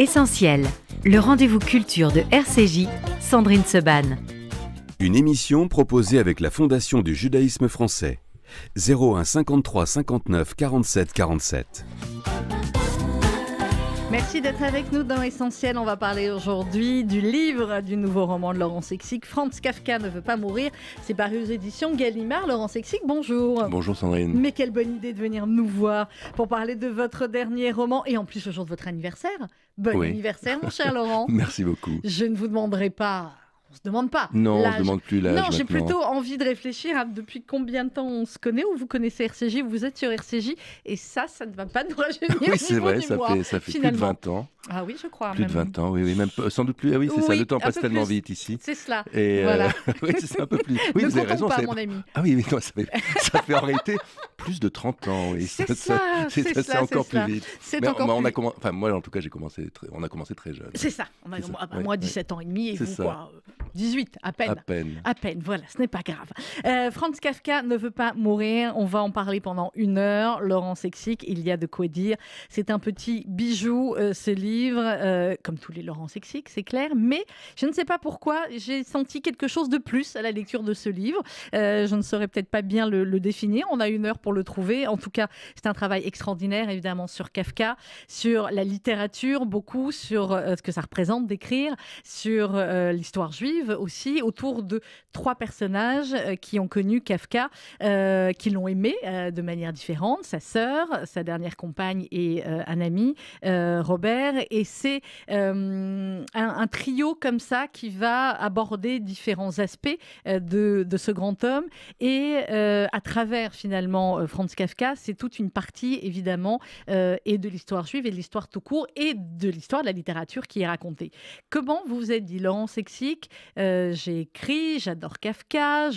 Essentiel, le rendez-vous culture de RCJ, Sandrine Seban. Une émission proposée avec la Fondation du judaïsme français. 01 53 59 47 47. Merci d'être avec nous dans Essentiel. On va parler aujourd'hui du livre du nouveau roman de Laurent Sexic, Franz Kafka ne veut pas mourir. C'est paru aux éditions Gallimard. Laurent Sexic, bonjour. Bonjour Sandrine. Mais quelle bonne idée de venir nous voir pour parler de votre dernier roman et en plus le jour de votre anniversaire. Bon anniversaire mon cher Laurent. Merci beaucoup. Je ne vous demanderai pas se demande pas. Non, on se demande plus l'âge. Non, j'ai plutôt envie de réfléchir à depuis combien de temps on se connaît ou vous connaissez RCJ, vous êtes sur RCJ et ça, ça ne va pas nous rajeunir. oui, c'est vrai, ça fait, ça fait plus de 20 ans. Ah oui, je crois. Plus de 20 ans, oui, oui, même euh, sans doute plus. Ah oui, c'est ça, le temps passe tellement vite ici. C'est cela. Et euh, voilà. oui, c'est un peu plus. Oui, vous avez raison. mon ami. Ah oui, mais ça, fait, ça en réalité plus de 30 ans. Oui. C'est ça, c'est encore plus vite. C'est encore on, a Enfin, moi, en tout cas, j'ai commencé. On a commencé très jeune. C'est ça. Moi, 17 ans et demi et vous, 18, à peine. À peine. voilà, ce n'est pas grave. Euh, Franz Kafka ne veut pas mourir. On va en parler pendant une heure. Laurent Sexic, il y a de quoi dire. C'est un petit bijou, euh, ce livre, euh, comme tous les Laurent Sexic, c'est clair. Mais je ne sais pas pourquoi, j'ai senti quelque chose de plus à la lecture de ce livre. je ne saurais peut-être pas bien le, le définir. On a une heure pour le trouver. En tout cas, c'est un travail extraordinaire, évidemment, sur Kafka, sur la littérature, beaucoup, sur ce que ça représente d'écrire, sur l'histoire juive aussi, autour de trois personnages euh, qui ont connu Kafka, euh, qui l'ont aimé euh, de manière différente, sa sœur, sa dernière compagne et un ami, Robert. Et c'est un, trio comme ça qui va aborder différents aspects de, ce grand homme. Et à travers finalement Franz Kafka, c'est toute une partie évidemment et de l'histoire juive et de l'histoire tout court et de l'histoire de la littérature qui est racontée. Comment vous vous êtes dit, Laurent euh, j'ai écrit, j'adore Kafka.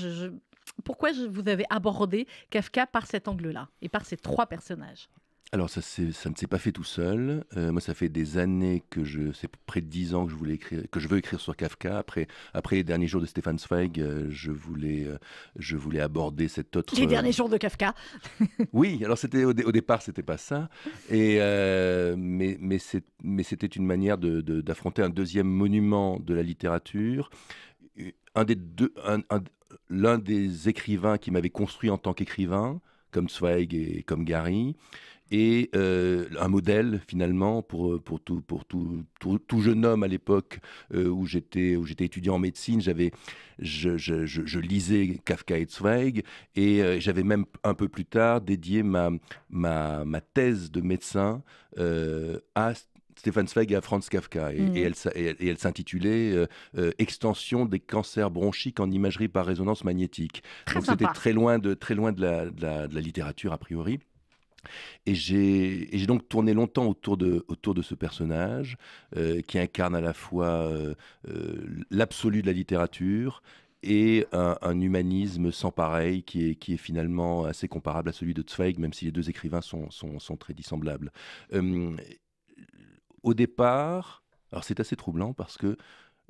Pourquoi vous avez abordé Kafka par cet angle-là et par ces trois personnages alors ça, ne s'est pas fait tout seul. Euh, moi, ça fait des années que je, c'est près de dix ans que je voulais écrire, que je veux écrire sur Kafka. Après, après les derniers jours de Stéphane Zweig, euh, je voulais, euh, je voulais aborder cette autre. Les derniers jours de Kafka. oui, alors c'était au, au, départ, c'était pas ça. Et mais c'était une manière d'affronter un deuxième monument de la littérature. l'un des écrivains qui m'avait construit en tant qu'écrivain, comme Zweig et comme Gary et euh, un modèle finalement pour, euh, pour, tout, pour tout, tout, jeune homme à l'époque euh, j'étais où j'étais étudiant en médecine. J'avais je, je, lisais Kafka et Zweig et j'avais même un peu plus tard dédié ma, ma, ma thèse de médecin à Stéphane Zweig et à Franz Kafka. Et, mmh. elle, et elle s'intitulait Extension des cancers bronchiques en imagerie par résonance magnétique. Donc c'était très loin, de, très loin de, la, de, la, littérature a priori. Et j'ai donc tourné longtemps autour de, autour de ce personnage euh, qui incarne à la fois euh, euh, l'absolu de la littérature et un, humanisme sans pareil qui est, qui est finalement assez comparable à celui de Zweig, même si les deux écrivains sont, sont, très dissemblables. au départ, alors c'est assez troublant parce que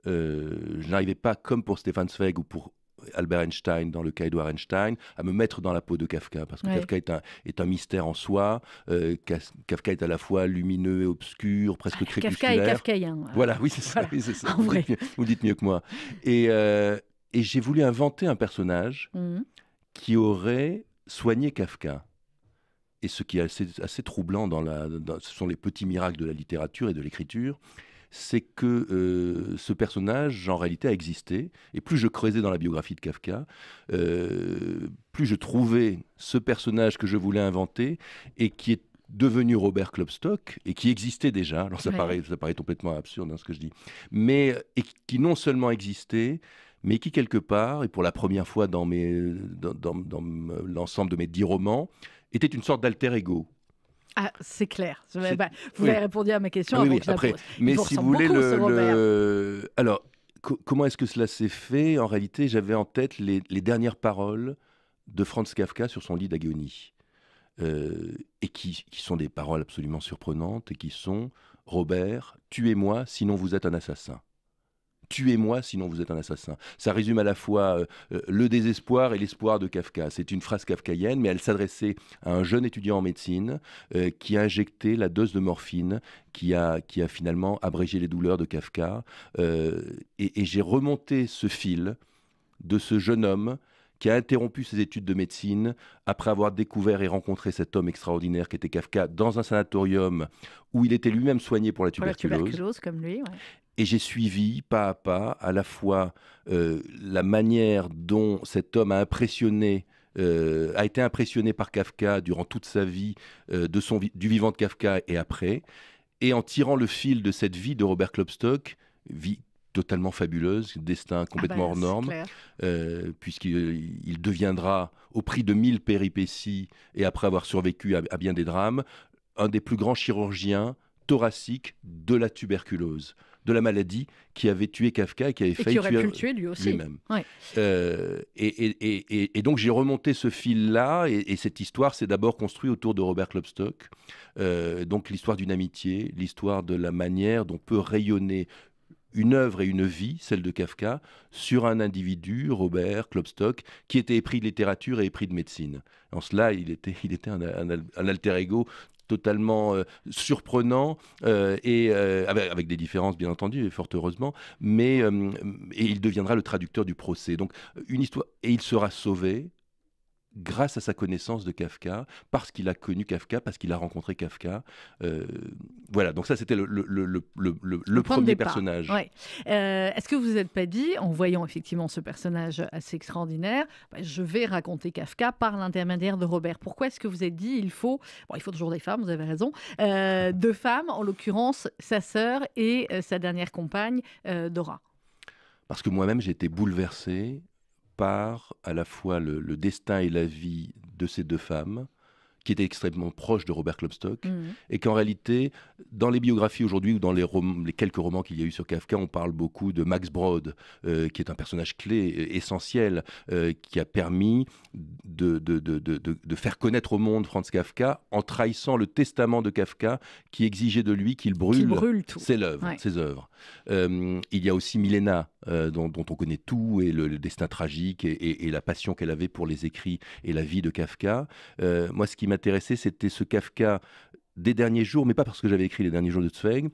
je n'arrivais pas, comme pour Stéphane Zweig ou pour Albert Einstein dans le cas d'Edouard Einstein, à me mettre dans la peau de Kafka, parce que Kafka est un, est un mystère en soi. Euh, Kafka est à la fois lumineux et obscur, presque crépusculaire. Ah, Kafka est kafkaïen. Voilà, oui, c'est ça. c'est ça. Vous, dites, mieux que moi. Et, euh, j'ai voulu inventer un personnage mmh. qui aurait soigné Kafka. Et ce qui est assez, troublant, dans la, ce sont les petits miracles de la littérature et de l'écriture, c'est que euh, ce personnage, en réalité, a existé. Et plus je creusais dans la biographie de Kafka, euh, plus je trouvais ce personnage que je voulais inventer et qui est devenu Robert Klopstock et qui existait déjà. Alors ça, paraît, complètement absurde dans hein, ce que je dis, mais euh, et qui non seulement existait, mais qui quelque part, et pour la première fois dans l'ensemble de mes dix romans, était une sorte d'alter ego. Ah, c'est clair. Vous avez répondu à ma question. après, mais si vous voulez, le, alors, comment est-ce que cela s'est fait En réalité, j'avais en tête les, dernières paroles de Franz Kafka sur son lit d'agonie. Euh, et qui, qui, sont des paroles absolument surprenantes et qui sont Robert, tuez-moi, sinon vous êtes un assassin tuez-moi sinon vous êtes un assassin. Ça résume à la fois euh, euh, le désespoir et l'espoir de Kafka. C'est une phrase kafkaïenne, mais elle s'adressait à un jeune étudiant en médecine euh, qui a injecté la dose de morphine qui a, qui a finalement abrégé les douleurs de Kafka. et j'ai remonté ce fil de ce jeune homme qui a interrompu ses études de médecine après avoir découvert et rencontré cet homme extraordinaire qui était Kafka dans un sanatorium où il était lui-même soigné pour la tuberculose. Et j'ai suivi pas à pas à la fois euh, la manière dont cet homme a impressionné euh, a été impressionné par Kafka durant toute sa vie, euh, de son du vivant de Kafka et après, et en tirant le fil de cette vie de Robert Klopstock, vie totalement fabuleuse, destin ah complètement bah, hors norme, euh, puisqu'il deviendra, au prix de mille péripéties et après avoir survécu à, bien des drames, un des plus grands chirurgiens thoraciques de la tuberculose de la maladie qui avait tué Kafka et qui avait fait failli tuer, lui même euh, et, donc j'ai remonté ce fil-là, et, cette histoire s'est d'abord construite autour de Robert Klopstock. Euh, donc l'histoire d'une amitié, l'histoire de la manière dont peut rayonner une œuvre et une vie, celle de Kafka, sur un individu, Robert Klopstock, qui était épris de littérature et épris de médecine. En cela, il était, il était un, alter ego totalement euh, surprenant euh, et euh, avec, des différences bien entendu et fort heureusement mais et il deviendra le traducteur du procès donc une histoire et il sera sauvé grâce à sa connaissance de Kafka, parce qu'il a connu Kafka, parce qu'il a rencontré Kafka. Euh, voilà, donc ça c'était le, premier personnage. Euh, est-ce que vous n'êtes pas dit, en voyant effectivement ce personnage assez extraordinaire, bah, je vais raconter Kafka par l'intermédiaire de Robert Pourquoi est-ce que vous êtes dit, il faut, il faut toujours des femmes, vous avez raison, euh, deux femmes, en l'occurrence sa sœur et sa dernière compagne, Dora Parce que moi-même j'ai été bouleversé à la fois le destin et la vie de ces deux femmes, qui était extrêmement proche de Robert Klopstock, mhm. et qu'en réalité, dans les biographies aujourd'hui ou dans les, quelques romans qu'il y a eu sur Kafka, on parle beaucoup de Max Brod, euh, qui est un personnage clé, euh, essentiel, euh, qui a permis de, de, de, de, faire connaître au monde Franz Kafka en trahissant le testament de Kafka qui exigeait de lui qu'il brûle, ses œuvres. Ses œuvres. il y a aussi Milena, dont, on connaît tout, et le, destin tragique, et, et la passion qu'elle avait pour les écrits et la vie de Kafka. moi, ce qui m'intéressait, c'était ce Kafka des derniers jours, mais pas parce que j'avais écrit les derniers jours de Zweig,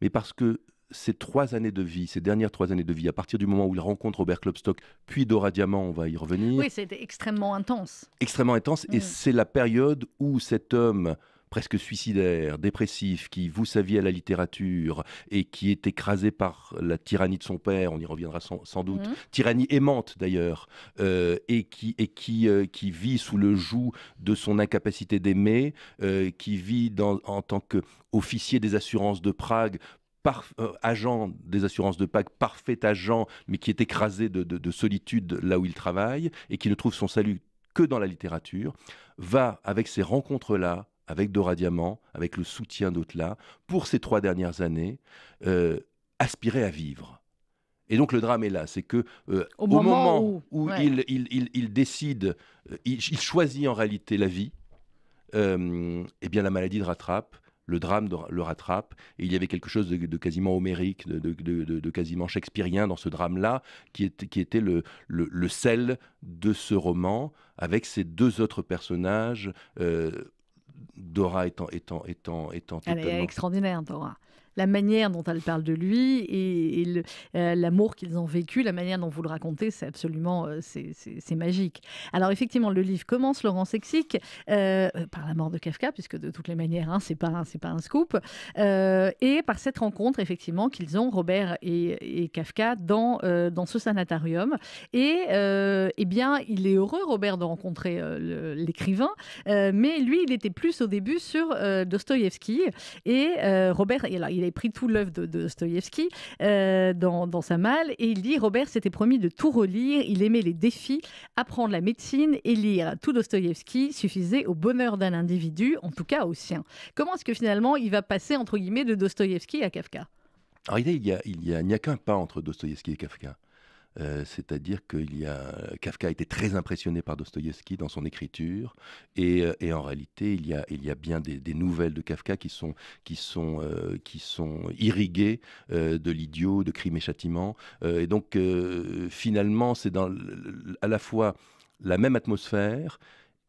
mais parce que ces trois années de vie, ces dernières trois années de vie, à partir du moment où il rencontre Robert Klopstock, puis Dora Diamant, on va y revenir. Oui, c'était extrêmement intense. Extrêmement intense, et mm. c'est la période où cet homme presque suicidaire, dépressif, qui vous saviez à la littérature et qui est écrasé par la tyrannie de son père, on y reviendra sans, doute, mhm. tyrannie aimante d'ailleurs, euh, et, euh, qui, vit sous le joug de son incapacité d'aimer, euh, qui vit en tant qu'officier des assurances de Prague, agent des assurances de Prague, parfait agent, mais qui est écrasé de, solitude là où il travaille et qui ne trouve son salut que dans la littérature, va avec ces rencontres-là avec Dora Diamant, avec le soutien d'Otla, pour ces trois dernières années, aspirer euh, aspirait à vivre. Et donc le drame est là, c'est que euh, au, moment, où, il, décide, euh, il, choisit en réalité la vie, eh bien la maladie le rattrape, le drame le rattrape. Et il y avait quelque chose de, quasiment homérique, de, quasiment shakespearien dans ce drame-là, qui, qui était le, sel de ce roman, avec ces deux autres personnages, Dora étant, étant, étant, étant Elle est extraordinaire, Dora la manière dont elle parle de lui et, euh, l'amour qu'ils ont vécu, la manière dont vous le racontez, c'est absolument euh, c'est magique. Alors effectivement, le livre commence, Laurent sexique euh, par la mort de Kafka, puisque de toutes les manières, hein, c'est pas c'est pas un scoop, et par cette rencontre effectivement qu'ils ont Robert et, Kafka dans dans ce sanatorium. Et eh bien, il est heureux Robert de rencontrer l'écrivain, mais lui, il était plus au début sur Dostoïevski et Robert. Alors, il a pris tout l'œuvre de, de Dostoïevski euh, dans, sa malle et il dit Robert s'était promis de tout relire. Il aimait les défis, apprendre la médecine et lire tout Dostoïevski suffisait au bonheur d'un individu, en tout cas au sien. Comment est-ce que finalement il va passer entre guillemets de Dostoïevski à Kafka il n'y a, a qu'un pas entre Dostoïevski et Kafka. Euh, c'est-à-dire qu'il y a Kafka a été très impressionné par Dostoïevski dans son écriture, et, euh, en réalité, il y a, bien des, nouvelles de Kafka qui sont, euh, irriguées de l'idiot, de crime et châtiment. et donc, finalement, c'est à la fois la même atmosphère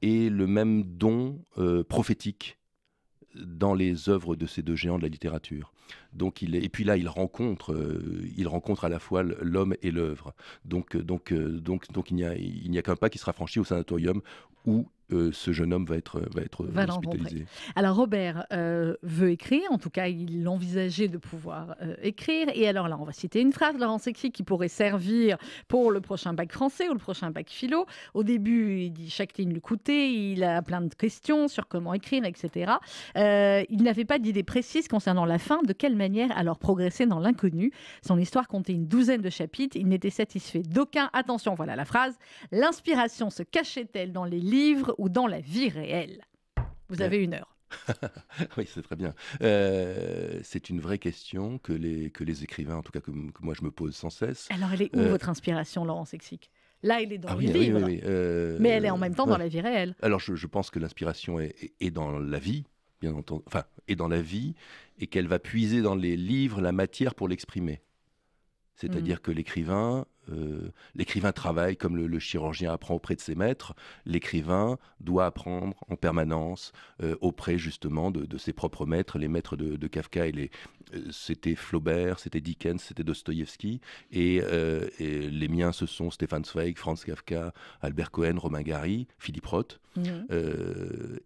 et le même don prophétique dans les œuvres de ces deux géants de la littérature. Donc il et puis là, il rencontre, euh, il rencontre à la fois l'homme et l'œuvre. Donc, euh, donc, euh, donc, donc il il n'y a qu'un pas qui sera franchi au sanatorium où euh, ce jeune homme va être, euh, va être euh, hospitalisé. Alors Robert veut écrire, en tout cas il envisageait de pouvoir écrire. Et alors là, on va citer une phrase, Laurence Écrit, qui pourrait servir pour le prochain bac français ou le prochain bac philo. Au début, il dit chaque ligne lui coûtait, il a plein de questions sur comment écrire, etc. il n'avait pas d'idée précise concernant la fin, de quelle manière alors progresser dans l'inconnu. Son histoire comptait une douzaine de chapitres, il n'était satisfait d'aucun. Attention, voilà la phrase. L'inspiration se cachait-elle dans les livres ou dans la vie réelle Vous avez une heure. oui, c'est très bien. Euh, c'est une vraie question que les, que les écrivains, en tout cas que, moi je me pose sans cesse. Alors elle est où euh, votre inspiration, Laurent sexique Là, elle est dans les ah le euh, mais elle est en même temps dans la vie réelle. Alors je, pense que l'inspiration est, dans la vie, bien entendu, enfin, est dans la vie, et qu'elle va puiser dans les livres la matière pour l'exprimer. C'est-à-dire mm. que l'écrivain euh, l'écrivain travaille comme le, chirurgien apprend auprès de ses maîtres. L'écrivain doit apprendre en permanence euh, auprès justement de, ses propres maîtres, les maîtres de, Kafka et euh, c'était Flaubert, c'était Dickens, c'était Dostoïevski et, les miens ce sont Stefan Zweig, Franz Kafka, Albert Cohen, Romain Gary, Philippe Roth. Mmh.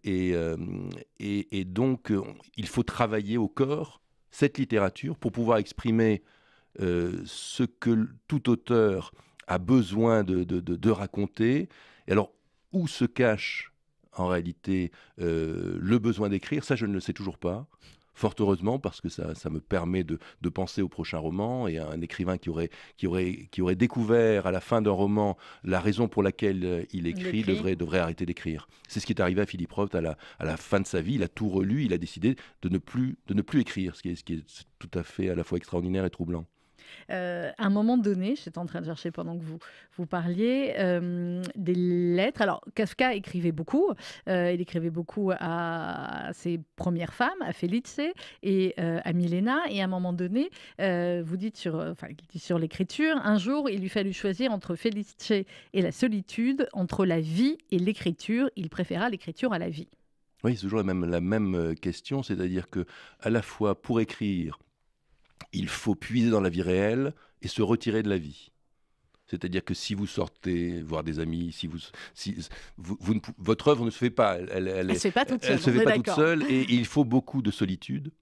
Et, et, donc il faut travailler au corps cette littérature pour pouvoir exprimer euh, ce que tout auteur a besoin de, raconter. Et alors, où se cache en réalité euh, le besoin d'écrire Ça, je ne le sais toujours pas. Fort heureusement, parce que ça, me permet de, penser au prochain roman et un écrivain qui aurait, qui, aurait, qui aurait découvert à la fin d'un roman la raison pour laquelle euh, il écrit, devrait, devrait arrêter d'écrire. C'est ce qui est arrivé à Philippe Roth à la, à la fin de sa vie. Il a tout relu, il a décidé de ne plus, de ne plus écrire, ce qui est, ce qui est tout à fait à la fois extraordinaire et troublant. Euh, à un moment donné, j'étais en train de chercher pendant que vous, vous parliez, euh, des lettres. Alors, Kafka écrivait beaucoup. Euh, il écrivait beaucoup à ses premières femmes, à Felice et à Milena. Et à un moment donné, vous dites sur, sur l'écriture, un jour, il lui fallut choisir entre Felice et la solitude, entre la vie et l'écriture. Il préféra l'écriture à la vie. Oui, c'est toujours la même, la même question, c'est-à-dire que à la fois pour écrire, il faut puiser dans la vie réelle et se retirer de la vie. C'est-à-dire que si vous sortez voir des amis, si vous, vous, votre œuvre ne se fait pas, elle, ne se fait pas toute seule. se fait pas toute seule et, il faut beaucoup de solitude.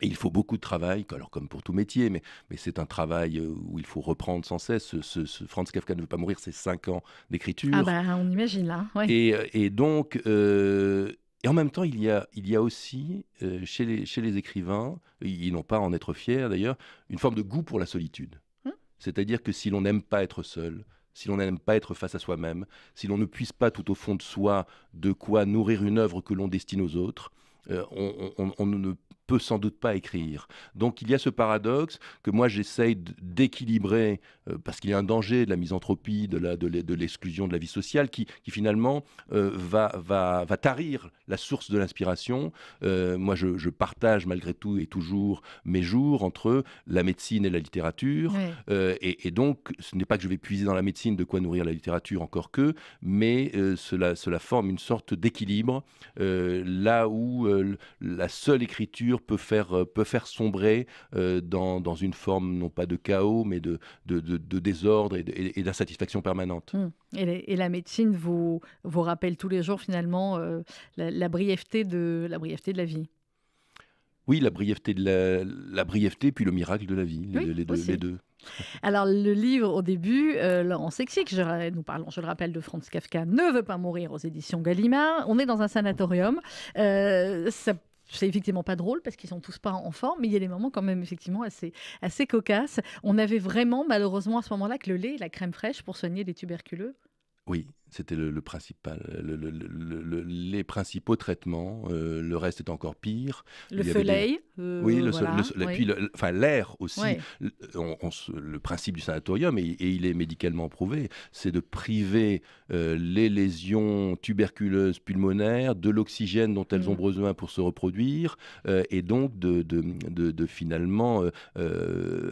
Et il faut beaucoup de travail, alors comme pour tout métier, mais, mais c'est un travail euh, où il faut reprendre sans cesse. Ce, Franz Kafka ne veut pas mourir, c'est cinq ans d'écriture. Ah ben, on imagine là. Et, euh, et, donc, euh, et en même temps, il y a, il y a aussi euh, chez, les, écrivains, ils n'ont pas à en être fiers d'ailleurs, une forme de goût pour la solitude. Hmm. C'est-à-dire que si l'on n'aime pas être seul, si l'on n'aime pas être face à soi-même, si l'on ne puisse pas tout au fond de soi de quoi nourrir une œuvre que l'on destine aux autres, euh, on, on, ne peut sans doute pas écrire. Donc il y a ce paradoxe que moi j'essaye d'équilibrer, euh, parce qu'il y a un danger de la misanthropie, de, de l'exclusion de la vie sociale, qui, finalement euh, va, va, tarir la source de l'inspiration. Euh, moi je, partage malgré tout et toujours mes jours entre la médecine et la littérature. Et, et, donc ce n'est pas que je vais puiser dans la médecine de quoi nourrir la littérature, encore que, mais cela, cela forme une sorte d'équilibre là où la seule écriture peut faire, euh, peut faire sombrer euh, dans, dans, une forme non pas de chaos, mais de, de, de, désordre et, d'insatisfaction permanente. Hum. Et, la médecine vous, vous rappelle tous les jours finalement euh, la, brièveté de, la brièveté de la vie oui, la brièveté, de la, la brièveté, puis le miracle de la vie, les, les, deux, les deux. Alors le livre au début, euh, Laurent Sexique, nous parlons, je le rappelle, de Franz Kafka, ne veut pas mourir aux éditions Gallimard. On est dans un sanatorium. Euh, ça c'est effectivement pas drôle parce qu'ils sont tous pas en forme, mais il y a des moments quand même effectivement assez, assez cocasses. On avait vraiment malheureusement à ce moment-là que le lait et la crème fraîche pour soigner les tuberculeux. Oui, c'était le, principal, les principaux traitements. Euh, le reste est encore pire. Le soleil. oui, enfin l'air aussi. le principe du sanatorium, et, il est médicalement prouvé, c'est de priver euh, les lésions tuberculeuses pulmonaires de l'oxygène dont elles ont mm. besoin pour se reproduire, euh, et donc de, de finalement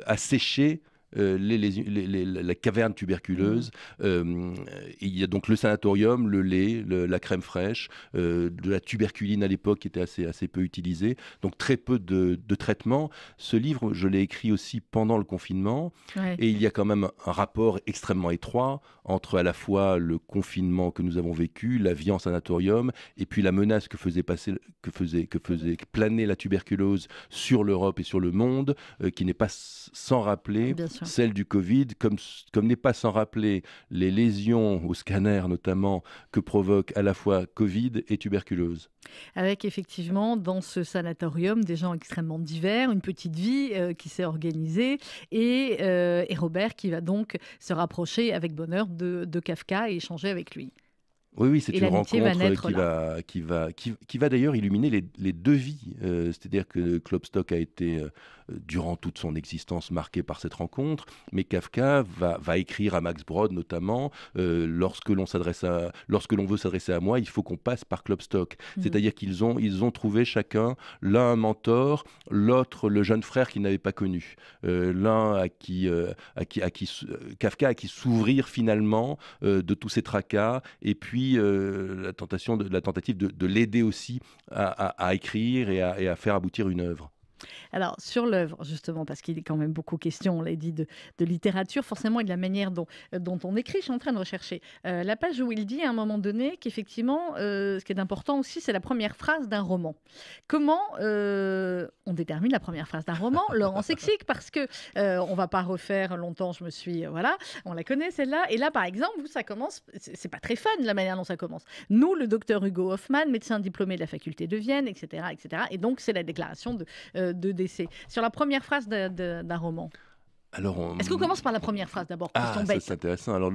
assécher euh, les, la caverne tuberculeuse. Mmh. Euh, euh, il y a donc le sanatorium, le lait, la crème fraîche, de la tuberculine à l'époque qui était assez, assez peu utilisée. Donc très peu de, de traitements. Ce livre, je l'ai écrit aussi pendant le confinement. Et il y a quand même un rapport extrêmement étroit entre à la fois le confinement que nous avons vécu, la vie en sanatorium, et puis la menace que faisait, passer, que faisait, que faisait planer la tuberculose sur l'Europe et sur le monde, qui n'est pas sans rappeler celle du Covid, comme, comme n'est pas sans rappeler les lésions au scanner notamment que provoquent à la fois Covid et tuberculose. Avec effectivement dans ce sanatorium des gens extrêmement divers, une petite vie euh, qui s'est organisée et, euh, et, Robert qui va donc se rapprocher avec bonheur de, de Kafka et échanger avec lui. Oui, oui, c'est une rencontre qui, va, qui, va, qui, va d'ailleurs illuminer les, les deux vies. Euh, c'est-à-dire que Klopstock a été durant toute son existence marquée par cette rencontre, mais Kafka va, écrire à Max Brod notamment, euh, lorsque l'on lorsque l'on veut s'adresser à moi, il faut qu'on passe par Klopstock. Mm. C'est-à-dire qu'ils ont, ils ont trouvé chacun, l'un un mentor, l'autre le jeune frère qu'ils n'avaient pas connu, euh, l'un qui, euh, Kafka à qui s'ouvrir finalement de tous ces tracas, et puis la tentation, la tentative de, l'aider aussi à, écrire et à faire aboutir une œuvre. Alors, sur l'œuvre, justement, parce qu'il est quand même beaucoup question, on l'a dit, de, littérature, forcément, et de la manière dont, euh, dont on écrit, je suis en train de rechercher euh, la page où il dit à un moment donné qu'effectivement, euh, ce qui est important aussi, c'est la première phrase d'un roman. Comment on détermine la première phrase d'un roman Laurent sexique parce que on va pas refaire longtemps, je me suis. voilà, on la connaît celle-là. Et là, par exemple, ça commence, c'est pas très fun la manière dont ça commence. Nous, le docteur Hugo Hoffman, médecin diplômé de la faculté de Vienne, etc. etc. et donc, c'est la déclaration de décès. Sur la première phrase d'un roman. alors Est-ce qu'on commence par la première phrase d'abord Ah, c'est intéressant. Alors,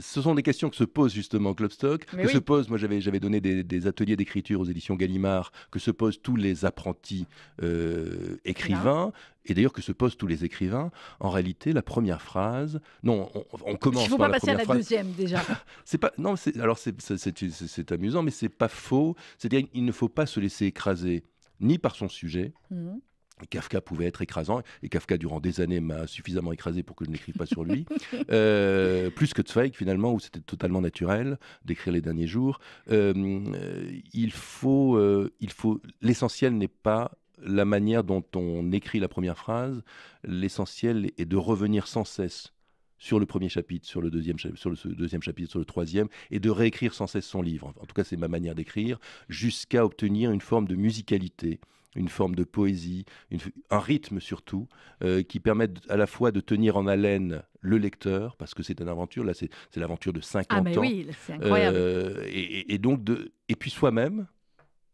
ce sont des questions que se posent justement Klopstock, que se pose, moi j'avais, donné des, ateliers d'écriture aux éditions Gallimard, que se posent tous les apprentis euh, écrivains, et d'ailleurs que se posent tous les écrivains. En réalité, la première phrase, non, on, commence Il faut pas passer à la deuxième déjà. c'est pas, non, alors c'est, amusant, mais c'est pas faux. C'est-à-dire, il ne faut pas se laisser écraser ni par son sujet. Mmh. Kafka pouvait être écrasant, et Kafka, durant des années, m'a suffisamment écrasé pour que je n'écrive pas sur lui. Euh, plus que Zweig, finalement, où c'était totalement naturel d'écrire les derniers jours. Euh, euh, il faut, il faut, l'essentiel n'est pas la manière dont on écrit la première phrase. L'essentiel est de revenir sans cesse sur le premier chapitre, sur le deuxième, sur le deuxième chapitre, sur le troisième, et de réécrire sans cesse son livre. En tout cas, c'est ma manière d'écrire, jusqu'à obtenir une forme de musicalité une forme de poésie, une, un rythme surtout, euh, qui permettent à la fois de tenir en haleine le lecteur, parce que c'est une aventure, là c'est l'aventure de 50 ah, mais Oui, c'est incroyable. Euh, et, donc de, et puis soi-même,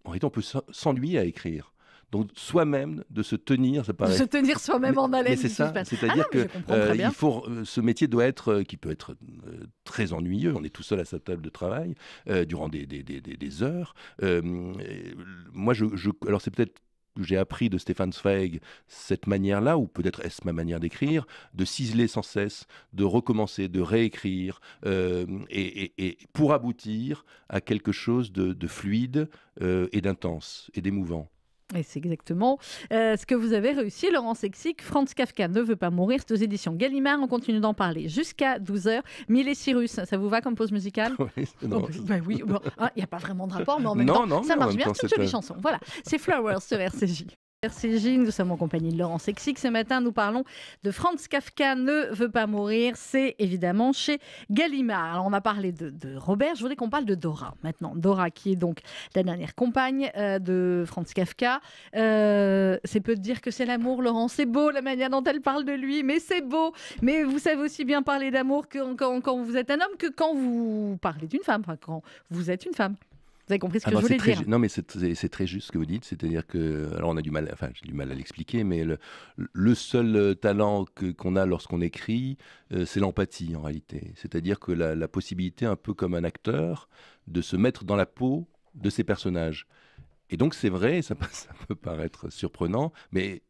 en réalité on peut s'ennuyer à écrire. Donc soi-même de se tenir, ça paraît. De se tenir soi-même en haleine. c'est ça, c'est-à-dire ah que euh, il faut, ce métier doit être, qui peut être très ennuyeux. On est tout seul à sa table de travail durant des, heures. moi, je alors c'est peut-être j'ai appris de Stéphane Zweig cette manière-là, ou peut-être est-ce ma manière d'écrire, de ciseler sans cesse, de recommencer, de réécrire, euh, et, pour aboutir à quelque chose de, fluide euh, et d'intense et d'émouvant. Et c'est exactement euh, ce que vous avez réussi, Laurent Sexic. Franz Kafka ne veut pas mourir, c'est aux éditions Gallimard. On continue d'en parler jusqu'à 12h. Mille et Cyrus, ça vous va comme pause musicale Oui, oh, bah ah, il n'y a pas vraiment de rapport, mais en même non, temps, non, ça marche bien, une jolie chanson. Voilà, c'est Flowers sur RCJ. RCJ, nous sommes en compagnie de Laurent Sexic. Ce matin, nous parlons de Franz Kafka ne veut pas mourir. C'est évidemment chez Gallimard. Alors, on a parlé de, Robert. Je voudrais qu'on parle de Dora maintenant. Dora, qui est donc la dernière compagne euh, de Franz Kafka. Euh, c'est peu de dire que c'est l'amour, Laurent. C'est beau la manière dont elle parle de lui, mais c'est beau. Mais vous savez aussi bien parler d'amour que quand, vous êtes un homme que quand vous parlez d'une femme, quand vous êtes une femme. Vous avez compris ce ah que je voulais dire. non, mais c'est, très juste ce que vous dites. C'est-à-dire que, alors on a du mal, enfin j'ai du mal à l'expliquer, mais le, seul euh, talent que, qu'on a lorsqu'on écrit, euh, c'est l'empathie en réalité. C'est-à-dire que la, possibilité, un peu comme un acteur, de se mettre dans la peau de ses personnages. Et donc c'est vrai, ça peut paraître surprenant, mais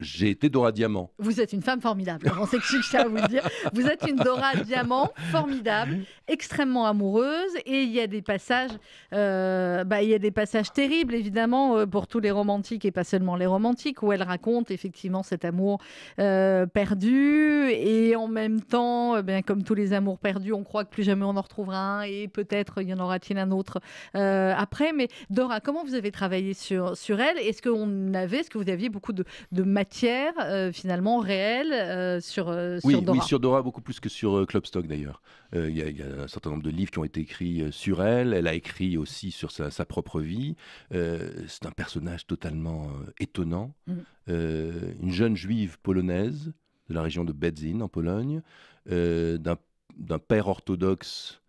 j'ai été Dora Diamant. Vous êtes une femme formidable. On sait que à vous dire. Vous êtes une Dora Diamant formidable, extrêmement amoureuse. Et il y a des passages, euh, bah, il y a des passages terribles évidemment euh, pour tous les romantiques et pas seulement les romantiques, où elle raconte effectivement cet amour euh, perdu et en même temps, bien comme tous les amours perdus, on croit que plus jamais on en retrouvera un et peut-être il y en aura-t-il un autre après. Mais Dora, comment vous avez travaillé sur sur elle Est-ce qu'on avait, est-ce que vous aviez beaucoup de, de matière matière euh, finalement réelle euh, sur, euh, Dora. Oui, sur Dora beaucoup plus que sur Klopstock d'ailleurs. Il y, a un certain nombre de livres qui ont été écrits sur elle. Elle a écrit aussi sur sa, propre vie. C'est un personnage totalement étonnant. Mm. une jeune juive polonaise de la région de Bedzin, en Pologne, d'un père orthodoxe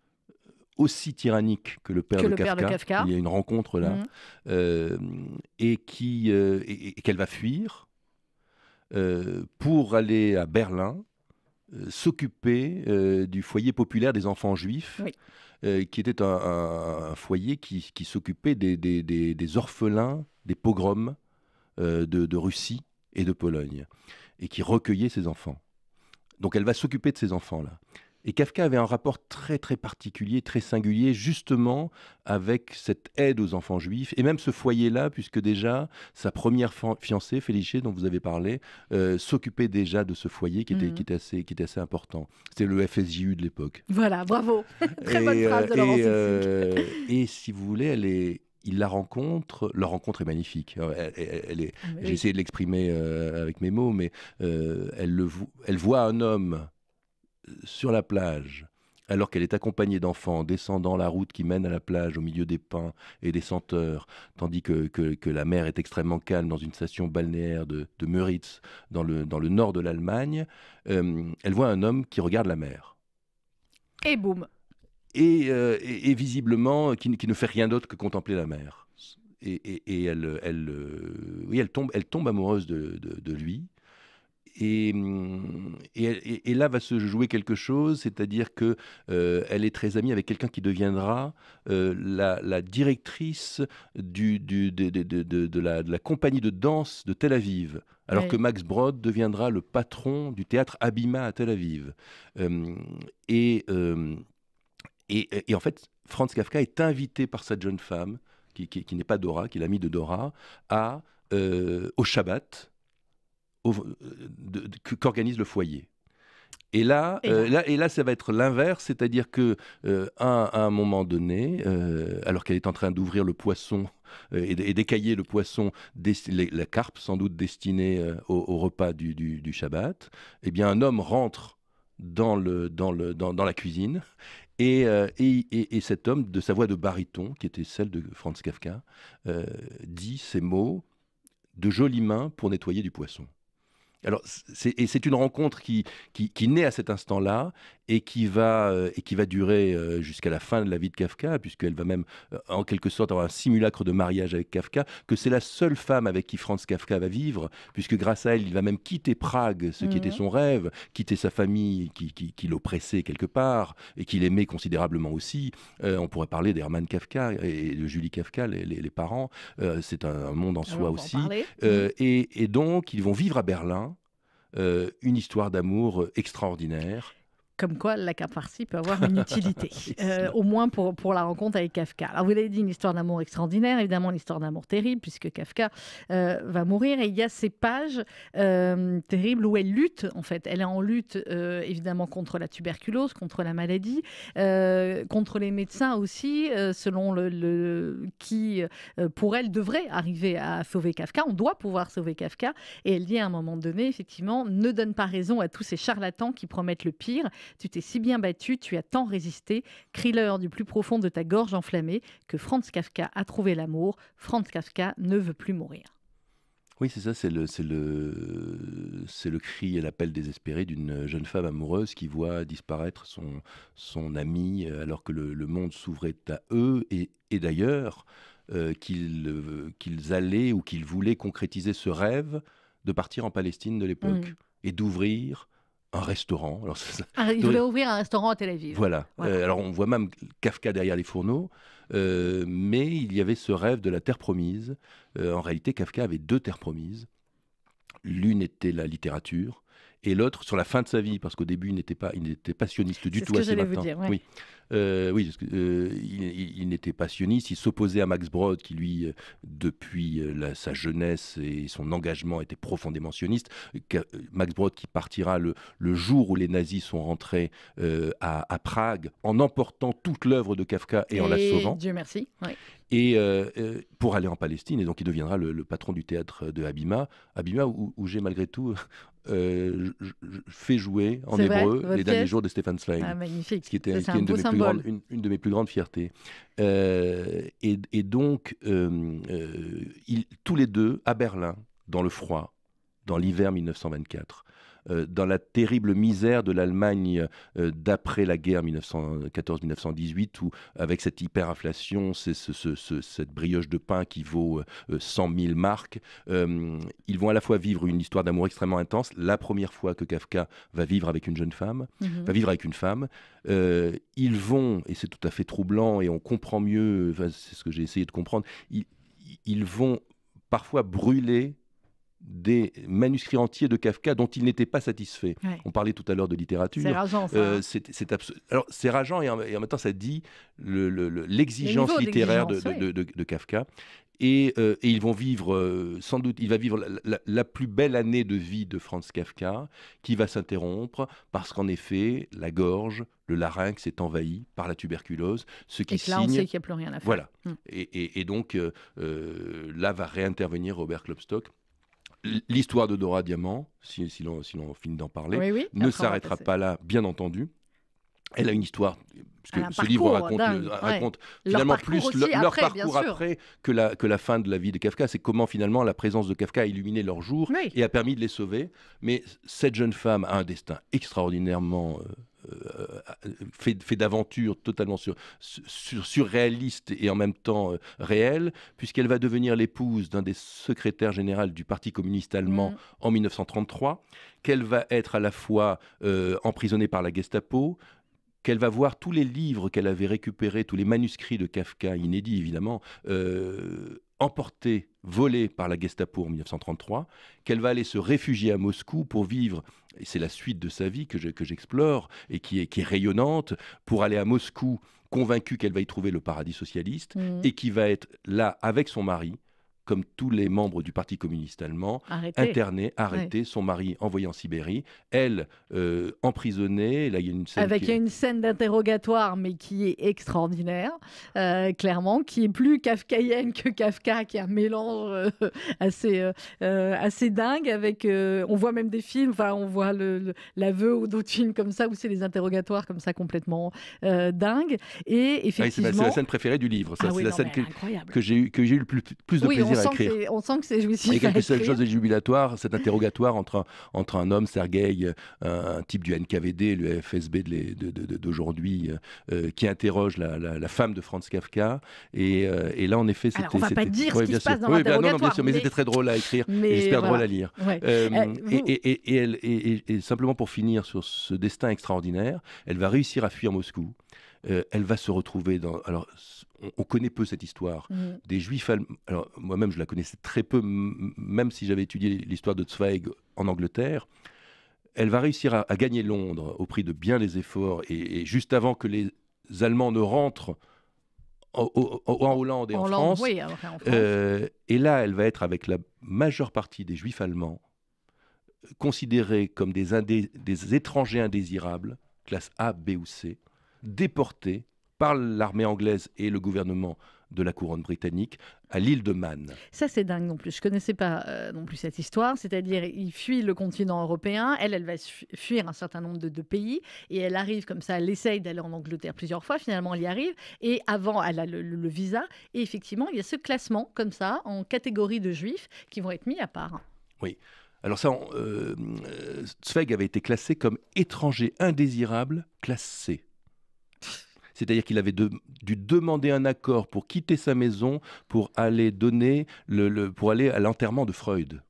aussi tyrannique que le père, de, Kafka. Il y a une rencontre là, mm. et et qu'elle va fuir euh, pour aller à Berlin euh, s'occuper euh, du foyer populaire des enfants juifs. qui était un, foyer qui, s'occupait des, orphelins des pogroms de, de, Russie et de Pologne, et qui recueillait ces enfants. Donc elle va s'occuper de ces enfants-là. Et Kafka avait un rapport très très particulier, très singulier, justement avec cette aide aux enfants juifs et même ce foyer-là, puisque déjà sa première fiancée, Félicie, dont vous avez parlé, euh, s'occupait déjà de ce foyer qui était, mm. qui était, assez, important. C'était le FSJU de l'époque. Voilà, bravo. très et, bonne phrase de euh, Laurent et, euh, et si vous voulez, il la rencontre, leur rencontre est magnifique. Elle, est, ah J'ai essayé de l'exprimer avec mes mots, mais elle voit un homme sur la plage, alors qu'elle est accompagnée d'enfants descendant la route qui mène à la plage au milieu des pins et des senteurs, tandis que, la mer est extrêmement calme dans une station balnéaire de, de Müritz, dans le, nord de l'Allemagne, euh, elle voit un homme qui regarde la mer. Et boum et, euh, visiblement euh, qui, ne fait rien d'autre que contempler la mer. Et, elle, elle, oui, elle, tombe, amoureuse de lui. Mm, et, et, là va se jouer quelque chose, c'est-à-dire que euh, elle est très amie avec quelqu'un qui deviendra euh, la, directrice du, de, la, compagnie de danse de Tel Aviv. Alors que Max Brod deviendra le patron du théâtre Abima à Tel Aviv. Euh, et, en fait, Franz Kafka est invité par cette jeune femme, qui, qui n'est pas Dora, qui est l'amie de Dora, à, au Shabbat, euh, qu'organise le foyer. Et euh, là, là. et là, ça va être l'inverse, c'est-à-dire que euh, à, un moment donné, alors qu'elle est en train d'ouvrir le poisson et d'écailler le poisson, la carpe sans doute destinée au, repas du, Shabbat, eh bien un homme rentre dans, le, dans, le, dans, la cuisine et, et, et, cet homme, de sa voix de baryton, qui était celle de Franz Kafka, dit ces mots de jolies mains pour nettoyer du poisson. Alors, et c'est une rencontre qui, qui naît à cet instant-là et qui va, euh, et qui va durer euh, jusqu'à la fin de la vie de Kafka, puisqu'elle va même euh, en quelque sorte avoir un simulacre de mariage avec Kafka, que c'est la seule femme avec qui Franz Kafka va vivre, puisque grâce à elle, il va même quitter Prague, ce qui était mhm. son rêve, quitter sa famille qui, l'oppressait quelque part et qu'il aimait considérablement aussi. on pourrait parler d'Hermann Kafka et de Julie Kafka, les, les, parents. c'est un, monde en soi aussi. Mhm. et, donc, ils vont vivre à Berlin. une histoire d'amour extraordinaire comme quoi la caparcie peut avoir une utilité, euh, au moins pour, pour la rencontre avec Kafka. Alors vous l'avez dit, une histoire d'amour extraordinaire, évidemment une histoire d'amour terrible, puisque Kafka euh, va mourir, et il y a ces pages euh, terribles où elle lutte, en fait. Elle est en lutte, évidemment, contre la tuberculose, contre la maladie, contre les médecins aussi, selon le, qui, pour elle, devrait arriver à sauver Kafka. On doit pouvoir sauver Kafka, et elle dit à un moment donné, effectivement, ne donne pas raison à tous ces charlatans qui promettent le pire tu t'es si bien battu, tu as tant résisté, crie leur du plus profond de ta gorge enflammée, que Franz Kafka a trouvé l'amour, Franz Kafka ne veut plus mourir. Oui, c'est ça, c'est le, c'est le, c'est le cri et l'appel désespéré d'une jeune femme amoureuse qui voit disparaître son, son ami euh, alors que le, monde s'ouvrait à eux et, d'ailleurs euh, qu'ils, euh, qu'ils allaient ou qu'ils voulaient concrétiser ce rêve de partir en Palestine de l'époque mm. et d'ouvrir un restaurant. Ah, il voulait ouvrir un restaurant à Tel Aviv. Voilà. Euh, alors on voit même Kafka derrière les fourneaux, euh, mais il y avait ce rêve de la terre promise. Euh, en réalité, Kafka avait deux terres promises. L'une était la littérature, et l'autre sur la fin de sa vie, parce qu'au début, il n'était pas, il pas sioniste du tout à ce moment vous Oui, euh, oui euh, il, n'était pas sioniste. Il s'opposait à Max Brod, qui lui, euh, depuis sa jeunesse et son engagement, était profondément sioniste. Max Brod qui partira le, jour où les nazis sont rentrés à, Prague, en emportant toute l'œuvre de Kafka et, en la sauvant. Dieu merci. et pour aller en Palestine. Et donc, il deviendra le, patron du théâtre de Abima, Abima où j'ai malgré tout euh, fait jouer en hébreu les derniers jours de Stéphane Zweig. Ah, ce qui était, une, de mes plus grandes, fiertés. Euh, et, donc, euh, tous les deux, à Berlin, dans le froid, dans l'hiver 1924, euh, dans la terrible misère de l'Allemagne euh, d'après la guerre 1914-1918, où avec cette hyperinflation, c'est cette brioche de pain qui vaut 100 euh, 000 marques, ils vont à la fois vivre une histoire d'amour extrêmement intense, la première fois que Kafka va vivre avec une jeune femme, mhm. va vivre avec une femme. ils vont, et c'est tout à fait troublant, et on comprend mieux, c'est ce que j'ai essayé de comprendre, ils vont parfois brûler des manuscrits entiers de Kafka dont il n'était pas satisfait. On parlait tout à l'heure de littérature. C'est rageant, ça. Euh, hein. c'est, rageant et en, même temps, ça dit l'exigence littéraire de, Kafka. Euh, et, ils vont vivre, euh, sans doute, il va vivre la, plus belle année de vie de Franz Kafka, qui va s'interrompre parce qu'en effet, la gorge, le larynx est envahi par la tuberculose, ce qui et là, on sait qu'il n'y a plus rien à faire. Voilà. Hmm. Et, et, donc, là va réintervenir Robert Klopstock l'histoire de Dora Diamant, si, l'on finit d'en parler, ne s'arrêtera pas là, bien entendu. Elle a une histoire, parce que ce livre raconte, finalement plus leur parcours après que la, fin de la vie de Kafka. C'est comment finalement la présence de Kafka a illuminé leurs jours et a permis de les sauver. Mais cette jeune femme a un destin extraordinairement euh, euh, fait, fait d'aventures totalement sur, surréaliste et en même temps euh, réelle, puisqu'elle va devenir l'épouse d'un des secrétaires généraux du Parti communiste allemand mm. en 1933, qu'elle va être à la fois euh, emprisonnée par la Gestapo, qu'elle va voir tous les livres qu'elle avait récupérés, tous les manuscrits de Kafka, inédits évidemment, emportés, volés par la Gestapo en 1933, qu'elle va aller se réfugier à Moscou pour vivre c'est la suite de sa vie que, j'explore et qui est, rayonnante, pour aller à Moscou convaincue qu'elle va y trouver le paradis socialiste mmh. et qui va être là avec son mari comme tous les membres du Parti communiste allemand, arrêté. son mari envoyé en Sibérie, elle euh, emprisonnée. Là, il y a une scène Avec une scène d'interrogatoire, mais qui est extraordinaire, euh, clairement, qui est plus kafkaïenne que Kafka, qui est un mélange euh, assez, assez dingue. Avec, on voit même des films, enfin, on voit l'aveu ou d'autres films comme ça, où c'est les interrogatoires comme ça complètement dingues. Et ah effectivement. c'est la scène préférée du livre, ah c'est la scène que, que j'ai eu, le plus, plus de plaisir on sent que c'est jouissif. Il quelque chose de jubilatoire, cet interrogatoire entre un, entre un homme, Sergueï, euh, un, type du NKVD, le FSB d'aujourd'hui, euh, euh, qui interroge la, femme de Franz Kafka. Et, là, en effet, c'était. On va pas dire ce qui se passe dans ben mais, c'était très drôle à écrire j'espère drôle à lire. et simplement pour finir sur ce destin extraordinaire, elle va réussir à fuir Moscou. Euh, elle va se retrouver dans. Alors, on, connaît peu cette histoire mmh. des Juifs. Alors, moi-même, je la connaissais très peu, même si j'avais étudié l'histoire de Zweig en Angleterre. Elle va réussir à, gagner Londres au prix de bien des efforts et, juste avant que les Allemands ne rentrent en, Hollande et en, France. Euh, et là, elle va être avec la majeure partie des juifs allemands considérés comme des, des étrangers indésirables, classe A, B ou C déporté par l'armée anglaise et le gouvernement de la couronne britannique à l'île de Man. Ça, c'est dingue non plus. Je ne connaissais pas euh, non plus cette histoire. C'est-à-dire, il fuit le continent européen. Elle, elle va fuir un certain nombre de, pays. Et elle arrive comme ça. Elle essaye d'aller en Angleterre plusieurs fois. Finalement, elle y arrive. Et avant, elle a le, visa. Et effectivement, il y a ce classement comme ça, en catégorie de juifs, qui vont être mis à part. Oui. Alors ça, euh, euh, Zweig avait été classé comme étranger indésirable classé c'est-à-dire qu'il avait dû demander un accord pour quitter sa maison pour aller donner le, pour aller à l'enterrement de Freud.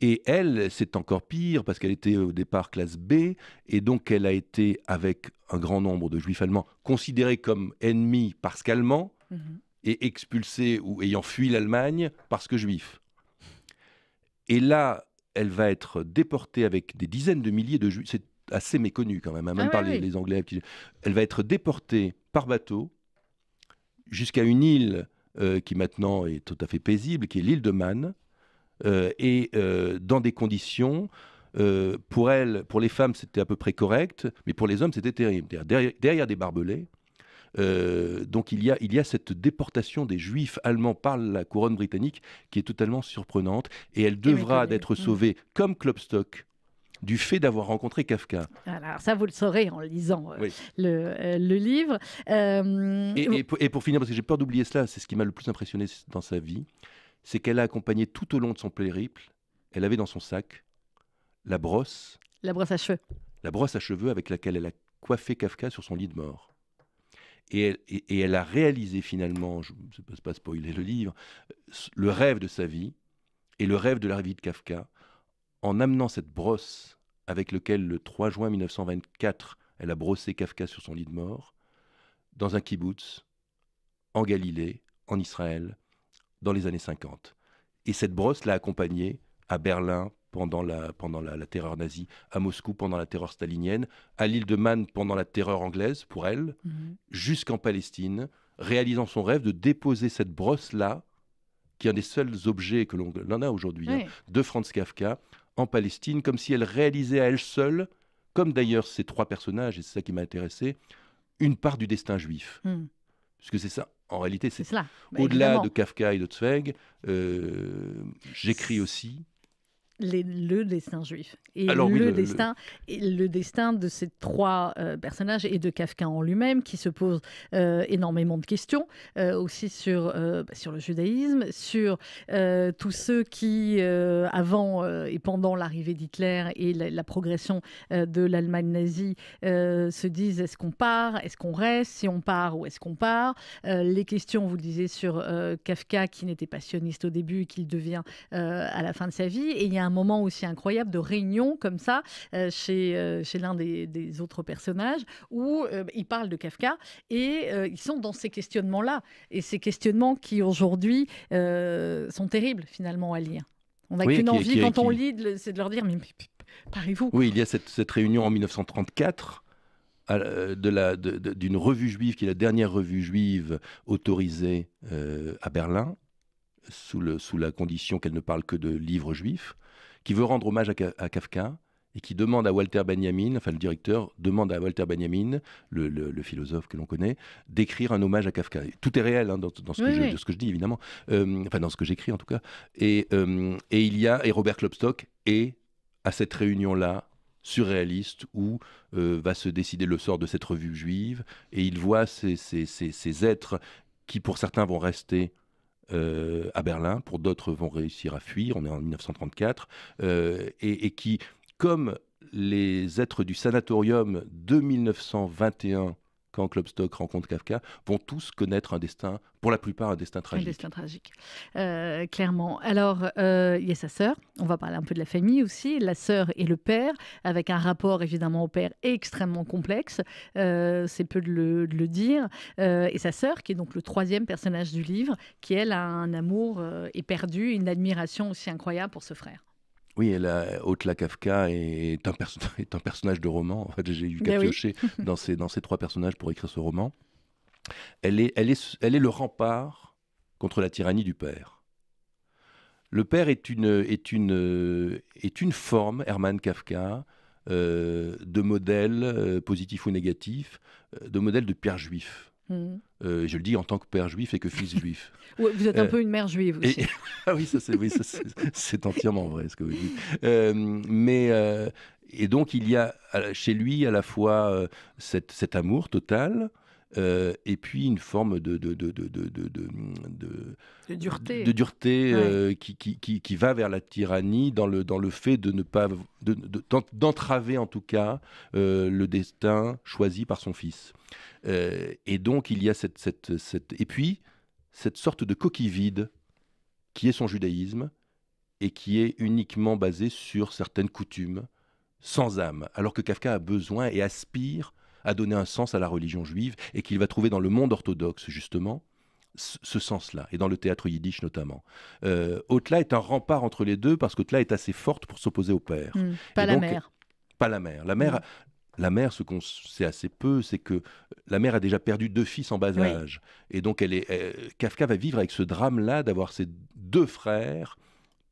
Et elle, c'est encore pire parce qu'elle était au départ classe B et donc elle a été, avec un grand nombre de juifs allemands, considérée comme ennemie parce qu'allemand mm-hmm. et expulsée ou ayant fui l'Allemagne parce que juif. Et là, elle va être déportée avec des dizaines de milliers de juifs assez méconnue quand même, hein, même ah par les, Anglais. Elle va être déportée par bateau jusqu'à une île euh, qui maintenant est tout à fait paisible, qui est l'île de Man, euh, et euh, dans des conditions. pour elle, pour les femmes, c'était à peu près correct, mais pour les hommes, c'était terrible. Derrière, des barbelés. donc il y, a, il y cette déportation des juifs allemands par la couronne britannique qui est totalement surprenante et elle devra d'être mmh. sauvée comme Klopstock du fait d'avoir rencontré Kafka. Alors ça, vous le saurez en lisant euh, euh, le, livre. Euh, et, pour, finir, parce que j'ai peur d'oublier cela, c'est ce qui m'a le plus impressionné dans sa vie, c'est qu'elle a accompagné tout au long de son périple, elle avait dans son sac la brosse. La brosse à cheveux. La brosse à cheveux avec laquelle elle a coiffé Kafka sur son lit de mort. Et elle, elle a réalisé finalement, je ne sais pas spoiler le livre, le rêve de sa vie et le rêve de la vie de Kafka en amenant cette brosse avec laquelle le 3 juin 1924 elle a brossé Kafka sur son lit de mort, dans un kibbutz, en Galilée, en Israël, dans les années 50. Et cette brosse l'a accompagnée à Berlin pendant, la, pendant la, terreur nazie, à Moscou pendant la terreur stalinienne, à l'île de Man pendant la terreur anglaise, pour elle, mhm. jusqu'en Palestine, réalisant son rêve de déposer cette brosse-là qui est un des seuls objets que l'on a aujourd'hui, hein, de Franz Kafka en Palestine, comme si elle réalisait à elle seule, comme d'ailleurs ces trois personnages, et c'est ça qui m'a intéressé, une part du destin juif. Hmm. Parce que c'est ça, en réalité, c'est ça. Bah, au-delà de Kafka et de Zweig, euh, j'écris aussi le destin juif et ah le, destin, Et le destin de ces trois euh, personnages et de Kafka en lui-même qui se pose euh, énormément de questions euh, aussi sur bah, sur le judaïsme, sur tous ceux qui avant et pendant l'arrivée d'Hitler et la, progression de l'Allemagne nazie se disent est-ce qu'on part, est-ce qu'on reste, si on part ou est-ce qu'on part. les questions, vous le disiez sur Kafka qui n'était pas sioniste au début, qu'il devient à la fin de sa vie et il y a un moment aussi incroyable de réunion comme ça euh, chez, euh, chez l'un des, autres personnages où euh, ils parlent de Kafka et ils sont dans ces questionnements-là. Et ces questionnements qui aujourd'hui sont terribles finalement à lire. On n'a qu'une envie quand on lit, c'est de leur dire mais, mais, vous Oui, il y a cette, réunion en 1934 de la, d'une revue juive qui est la dernière revue juive autorisée à Berlin sous, la condition qu'elle ne parle que de livres juifs, qui veut rendre hommage à, Kafka et qui demande à Walter Benjamin, enfin le directeur demande à Walter Benjamin, le, philosophe que l'on connaît, d'écrire un hommage à Kafka. Tout est réel hein, dans, ce que je, dis évidemment, euh, enfin dans ce que j'écris en tout cas. Euh, et, il y a et Robert Klopstock est à cette réunion là surréaliste où euh, va se décider le sort de cette revue juive et il voit ces êtres qui pour certains vont rester euh, à Berlin, pour d'autres vont réussir à fuir, on est en 1934, euh, et, et qui, comme les êtres du sanatorium de 1921 quand Klopstock rencontre Kafka, vont tous connaître un destin, pour la plupart, un destin tragique. Un destin tragique, euh, clairement. Alors, euh, il y a sa sœur, on va parler un peu de la famille aussi, la sœur et le père, avec un rapport évidemment au père extrêmement complexe, euh, c'est peu de le, de le dire, et sa sœur, qui est donc le troisième personnage du livre, qui elle a un amour éperdu, une admiration aussi incroyable pour ce frère. Oui, et la Kafka est un, est un personnage de roman. En fait, j'ai eu ben qu'à piocher dans, ces, trois personnages pour écrire ce roman. Elle est, le rempart contre la tyrannie du père. Le père est une, forme, Herman Kafka, euh, de modèle euh, positif ou négatif, euh, de modèle de père juif. Hmm. Euh, je le dis en tant que père juif et que fils juif. vous êtes un euh, peu une mère juive aussi. ah oui, ça, c'est, oui, entièrement vrai ce que vous dites. Euh, mais et donc il y a chez lui à la fois cet amour total. et puis une forme de, de, de, de dureté, de dureté qui, qui, qui, qui, va vers la tyrannie dans le, dans le fait de ne pas d'entraver en tout cas le destin choisi par son fils. Euh, et donc, il y a cette, cette, Et puis, cette sorte de coquille vide qui est son judaïsme et qui est uniquement basée sur certaines coutumes sans âme, alors que Kafka a besoin et aspire à donner un sens à la religion juive et qu'il va trouver dans le monde orthodoxe, justement, ce sens-là, et dans le théâtre yiddish notamment. Euh, est un rempart entre les deux parce qu'Otla est assez forte pour s'opposer au père. Hmm, pas la mère. Pas la mère. La mère, hmm la mère, ce qu'on sait assez peu, c'est que euh, la mère a déjà perdu deux fils en bas âge. Et donc, elle est, euh, Kafka va vivre avec ce drame-là d'avoir ses deux frères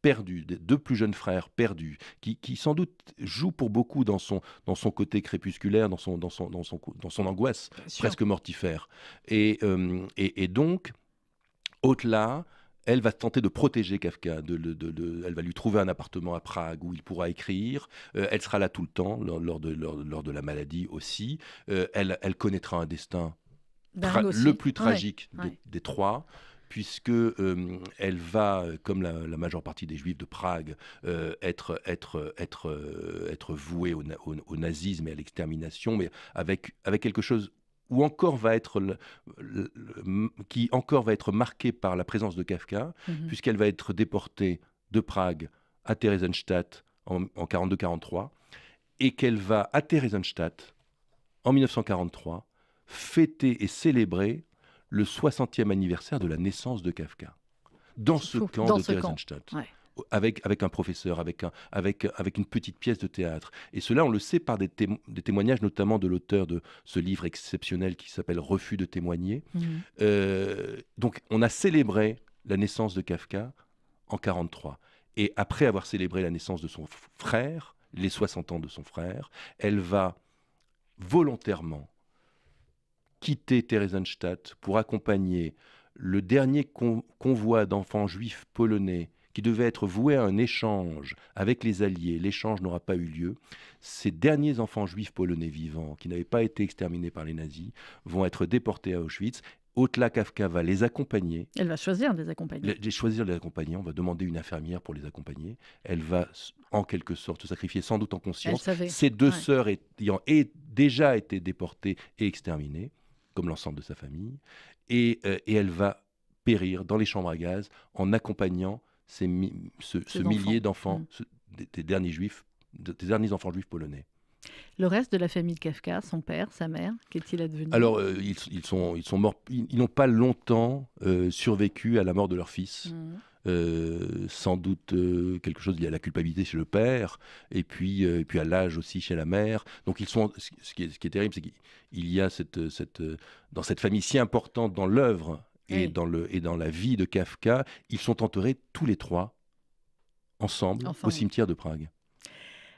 perdus, deux plus jeunes frères perdus, qui, sans doute jouent pour beaucoup dans son, dans son côté crépusculaire, dans son, son, dans son, angoisse presque mortifère. Et, euh, et, et donc, au-delà, elle va tenter de protéger Kafka. elle va lui trouver un appartement à Prague où il pourra écrire. Euh, elle sera là tout le temps, lors, de, la maladie aussi. Euh, elle, connaîtra un destin le plus tragique des trois puisque euh, elle va, comme la, majeure partie des juifs de Prague, être, vouée au, nazisme et à l'extermination, mais avec, avec quelque chose ou encore va être le, qui encore va être marquée par la présence de Kafka, mhm. puisqu'elle va être déportée de Prague à Theresienstadt en, en 42-43, et qu'elle va à Theresienstadt en 1943 fêter et célébrer le 60e anniversaire de la naissance de Kafka dans ce camp de Theresienstadt avec, un professeur, avec, une petite pièce de théâtre. Et cela, on le sait par des, témoignages, notamment de l'auteur de ce livre exceptionnel qui s'appelle Refus de témoigner. Mmh. Euh, donc, on a célébré la naissance de Kafka en 1943. Et après avoir célébré la naissance de son frère, les 60 ans de son frère, elle va volontairement quitter Theresienstadt pour accompagner le dernier convoi d'enfants juifs polonais qui devait être voué à un échange avec les Alliés, l'échange n'aura pas eu lieu. Ces derniers enfants juifs polonais vivants, qui n'avaient pas été exterminés par les nazis, vont être déportés à Auschwitz Otla Kafka va les accompagner. Elle va choisir de les accompagner. choisir les accompagner. On va demander une infirmière pour les accompagner. Elle va, en quelque sorte, se sacrifier, sans doute en conscience. Ses deux sœurs ayant déjà été déportées et exterminées, comme l'ensemble de sa famille. Et, euh, et elle va périr dans les chambres à gaz en accompagnant ces ce, millier d'enfants, tes mm. des, derniers juifs, des, derniers enfants juifs polonais. Le reste de la famille de Kafka, son père, sa mère, qu'est-il advenu Alors, euh, ils, ils, sont, ils sont morts. Ils n'ont pas longtemps euh, survécu à la mort de leur fils. Mm. Euh, sans doute quelque chose y a la culpabilité chez le père, et puis, et puis à l'âge aussi chez la mère. Donc ils sont, ce qui est, ce qui est terrible, c'est qu'il y a cette, cette, dans cette famille si importante dans l'œuvre et, dans le, et dans la vie de Kafka, ils sont enterrés tous les trois ensemble. au cimetière de Prague.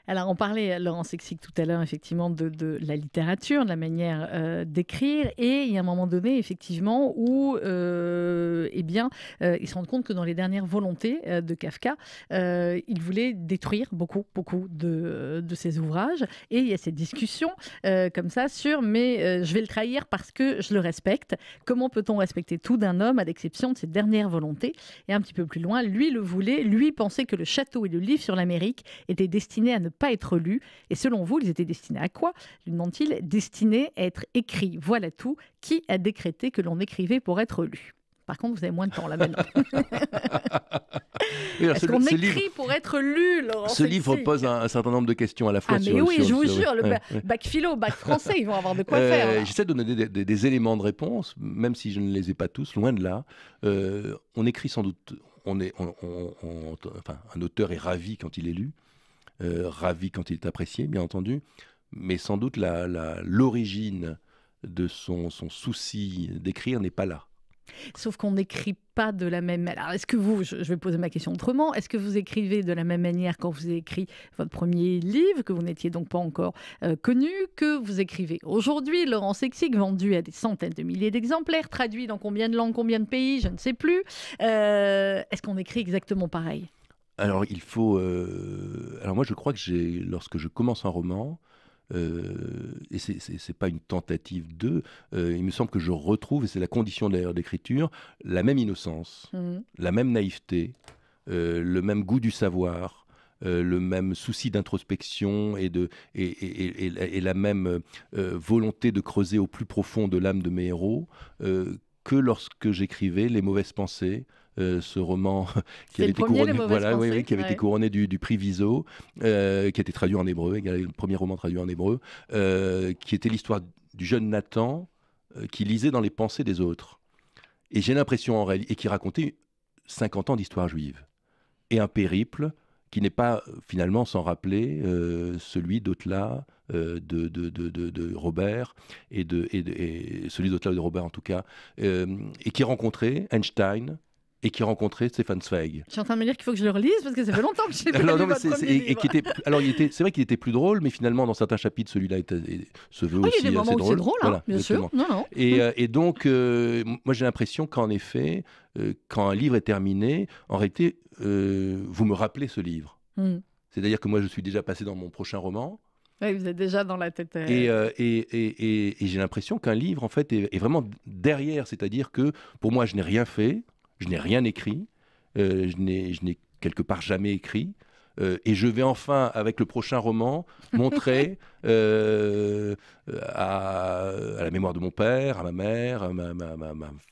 Alors, on parlait, Laurent Sexic, tout à l'heure, effectivement, de, de, la littérature, de la manière euh, d'écrire. Et il y a un moment donné, effectivement, où, euh, eh bien, euh, ils se rendent compte que dans les dernières volontés de Kafka, il voulait détruire beaucoup, beaucoup de, de, ses ouvrages. Et il y a cette discussion, comme ça, sur mais je vais le trahir parce que je le respecte. Comment peut-on respecter tout d'un homme à l'exception de ses dernières volontés Et un petit peu plus loin, lui le voulait, lui pensait que le château et le livre sur l'Amérique étaient destinés à ne pas être lu. Et selon vous, ils étaient destinés à quoi lui demande-t-il. Destinés à être écrits. Voilà tout. Qui a décrété que l'on écrivait pour être lu par contre, vous avez moins de temps là maintenant. ce qu'on écrit pour être lu, Laurent. Ce livre pose un, certain nombre de questions à la fois. Ah mais oui, je vous jure, le bac philo, bac français, ils vont avoir de quoi euh, faire. J'essaie de donner des, éléments de réponse, même si je ne les ai pas tous, loin de là. Euh, on écrit sans doute, on est, enfin, un auteur est ravi quand il est lu. Euh, ravi quand il est apprécié, bien entendu, mais sans doute l'origine de son, son souci d'écrire n'est pas là. Sauf qu'on n'écrit pas de la même manière. Est-ce que vous, je vais poser ma question autrement, est-ce que vous écrivez de la même manière quand vous avez écrit votre premier livre, que vous n'étiez donc pas encore euh, connu, que vous écrivez aujourd'hui Laurent Sexic, vendu à des centaines de milliers d'exemplaires, traduit dans combien de langues, combien de pays, je ne sais plus. Euh, est-ce qu'on écrit exactement pareil alors, il faut. Euh, alors, moi, je crois que j'ai, lorsque je commence un roman, euh, et c'est- n'est pas une tentative de, euh, il me semble que je retrouve, et c'est la condition d'ailleurs d'écriture, la même innocence, mhm. la même naïveté, le même goût du savoir. le même souci d'introspection et, et, la- même volonté de creuser au plus profond de l'âme de mes héros que lorsque j'écrivais Les mauvaises pensées euh, ce roman qui avait, qui avait été couronné du, prix Viso, euh, qui a été traduit en hébreu, le premier roman traduit en hébreu, euh, qui était l'histoire du jeune Nathan qui lisait dans les pensées des autres. Et j'ai l'impression en réalité, et qui racontait 50 ans d'histoire juive et un périple qui n'est pas finalement sans rappeler celui d'Otla, de, de, Robert, et, de, celui d'Otla de Robert en tout cas, et qui rencontrait Einstein, et qui rencontrait Stéphane Zweig. Je suis en train de me dire qu'il faut que je le relise parce que ça fait longtemps que je l'ai pas lu Et, alors, il était, c'est vrai qu'il était plus drôle, mais finalement, dans certains chapitres, celui-là se veut ah aussi il des moments assez drôle. C'est drôle, hein, bien sûr. Euh, et, donc, euh, moi, j'ai l'impression qu'en effet, euh, quand un livre est terminé, en réalité, vous me rappelez ce livre. Hmm. C'est-à-dire que moi, je suis déjà passé dans mon prochain roman. Oui, vous êtes déjà dans la tête. Et, et, j'ai l'impression qu'un livre, en fait, est vraiment derrière. C'est-à-dire que pour moi, je n'ai rien fait. Je n'ai rien écrit, euh, je n'ai quelque part jamais écrit. Euh, et je vais enfin, avec le prochain roman, montrer euh, à, la mémoire de mon père, à ma mère, à ma,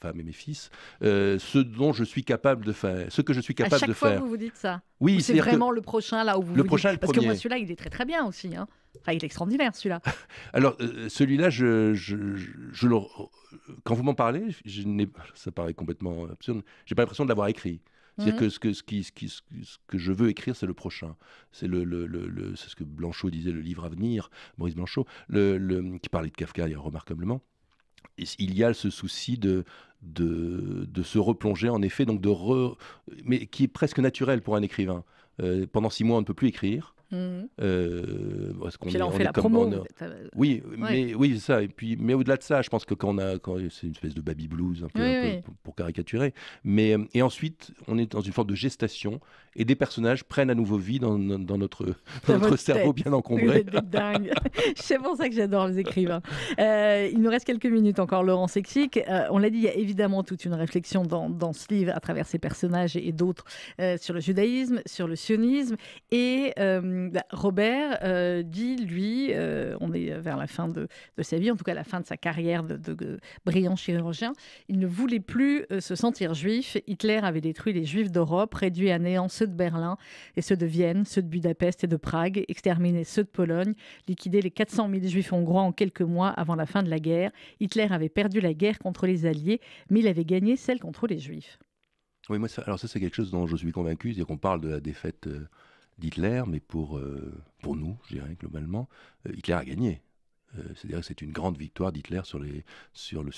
femme et mes fils, euh, ce dont je suis capable de faire, ce que je suis capable à chaque fois faire. Vous vous dites ça. Oui, c'est vraiment le prochain là où vous. Le prochain, dites... Parce que moi, celui-là, il est très très bien aussi. Hein. Enfin, il est extraordinaire celui-là. Alors, celui-là, je, quand vous m'en parlez, ça paraît complètement absurde, j'ai pas l'impression de l'avoir écrit. C'est-à-dire mmh. que, ce que, ce, qui, ce, qui, ce, que je veux écrire, c'est le prochain. C'est le, ce que Blanchot disait, le livre à venir, Maurice Blanchot, le, qui parlait de Kafka remarquablement. Il y a ce souci de, de, se replonger, en effet, donc de mais qui est presque naturel pour un écrivain. Euh, pendant six mois, on ne peut plus écrire. Mmh. Euh, fait la promo. Oui, mais oui, ça. Et puis, mais au-delà de ça, je pense que quand on a, quand c'est une espèce de baby blues, un peu, pour, caricaturer. Mais euh, et ensuite, on est dans une forme de gestation et des personnages prennent à nouveau vie dans, notre, notre cerveau bien encombré. c'est pour ça que j'adore les écrivains. Euh, il nous reste quelques minutes encore, Laurent Sexic. Euh, on l'a dit, il y a évidemment toute une réflexion dans, ce livre à travers ces personnages et, et d'autres sur le judaïsme, sur le sionisme et euh, bah, Robert euh, dit, lui, euh, on est vers la fin de, sa vie, en tout cas la fin de sa carrière de, brillant chirurgien, il ne voulait plus se sentir juif. Hitler avait détruit les juifs d'Europe, réduit à néant ceux de Berlin et ceux de Vienne, ceux de Budapest et de Prague, exterminé ceux de Pologne, liquidé les 400 000 juifs hongrois en quelques mois avant la fin de la guerre. Hitler avait perdu la guerre contre les Alliés, mais il avait gagné celle contre les juifs. Oui, moi, alors ça, c'est quelque chose dont je suis convaincu, c'est qu'on parle de la défaite d'Hitler, mais pour, euh, pour nous, je dirais globalement, euh, Hitler a gagné. Euh, c'est-à-dire que c'est une grande victoire d'Hitler sur l'humanité sur le,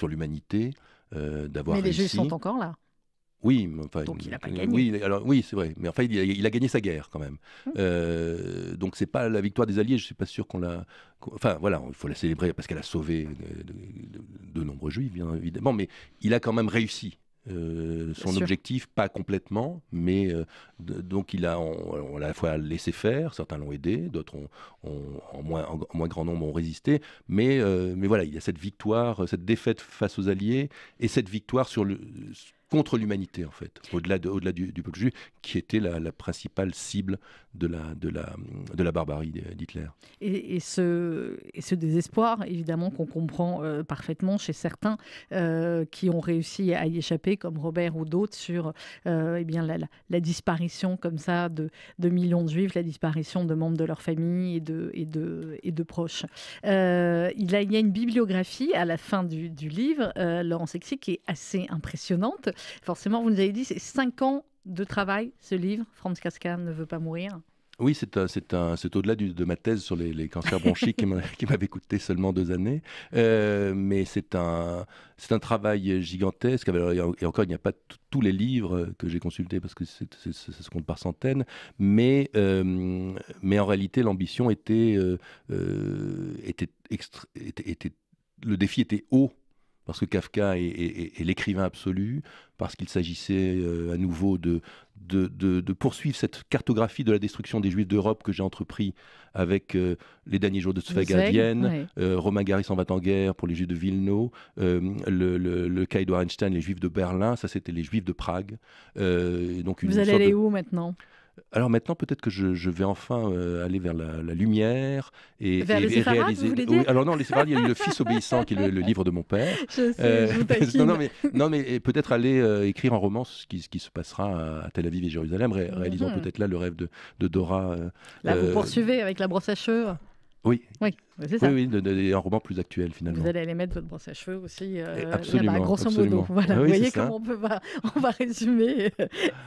sur d'avoir Mais les Juifs sont encore là. Oui, mais enfin, donc il pas gagné. Oui, alors oui, c'est vrai. Mais enfin, il a, gagné sa guerre quand même. Donc hum. ce donc c'est pas la victoire des Alliés. Je suis pas sûr qu'on l'a. enfin voilà, il faut la célébrer parce qu'elle a sauvé de, nombreux Juifs, bien évidemment. Mais il a quand même réussi euh, son objectif, pas complètement, mais euh, donc il a, l'a à la fois laissé faire, certains l'ont aidé, d'autres en, moins, moins grand nombre ont résisté, mais, euh, mais voilà, il y a cette victoire, cette défaite face aux Alliés et cette victoire sur le, contre l'humanité, en fait, au-delà du, peuple juif, qui était la, principale cible de la, de la, de la barbarie d'Hitler. Et, ce, ce désespoir, évidemment, qu'on comprend euh, parfaitement chez certains euh, qui ont réussi à y échapper, comme Robert ou d'autres, sur euh, eh bien, la, disparition comme ça de, millions de juifs, la disparition de membres de leur famille et de, et de, et de proches. il, a, il y a une bibliographie à la fin du, livre, Laurence Sexy, qui est assez impressionnante forcément, vous nous avez dit, c'est cinq ans de travail, ce livre, Franz Casca ne veut pas mourir. Oui, c'est euh, au-delà de ma thèse sur les, cancers bronchiques qui m'avait coûté seulement deux années. Euh, mais c'est un, un travail gigantesque. Et encore, il n'y a pas tous les livres que j'ai consultés parce que c'est ça se compte par centaines. Mais, euh, mais en réalité, l'ambition était, était, était, Le défi était haut parce que Kafka est, l'écrivain absolu, parce qu'il s'agissait euh, à nouveau de de, poursuivre cette cartographie de la destruction des Juifs d'Europe que j'ai entrepris avec euh, les derniers jours de Zweig à Vienne, euh, Romain Gary s'en va en guerre pour les Juifs de Vilno, le, le, le, Einstein, les Juifs de Berlin, ça c'était les Juifs de Prague. donc Vous allez aller où maintenant alors maintenant, peut-être que je, vais enfin euh, aller vers la, lumière et, réaliser. alors non, les il y a eu le Fils obéissant qui est le, livre de mon père. Je sais, euh, non, mais, peut-être aller euh, écrire un roman ce qui, ce qui se passera à, Tel Aviv et Jérusalem, mhm. réalisant peut-être là le rêve de, Dora. Là, vous poursuivez avec la brosse à cheveux. Oui. oui. Oui, de, un roman plus actuel finalement. Vous allez aller mettre votre brosse à cheveux aussi. Euh, absolument. voilà, ah vous voyez comment on, peut, on va résumer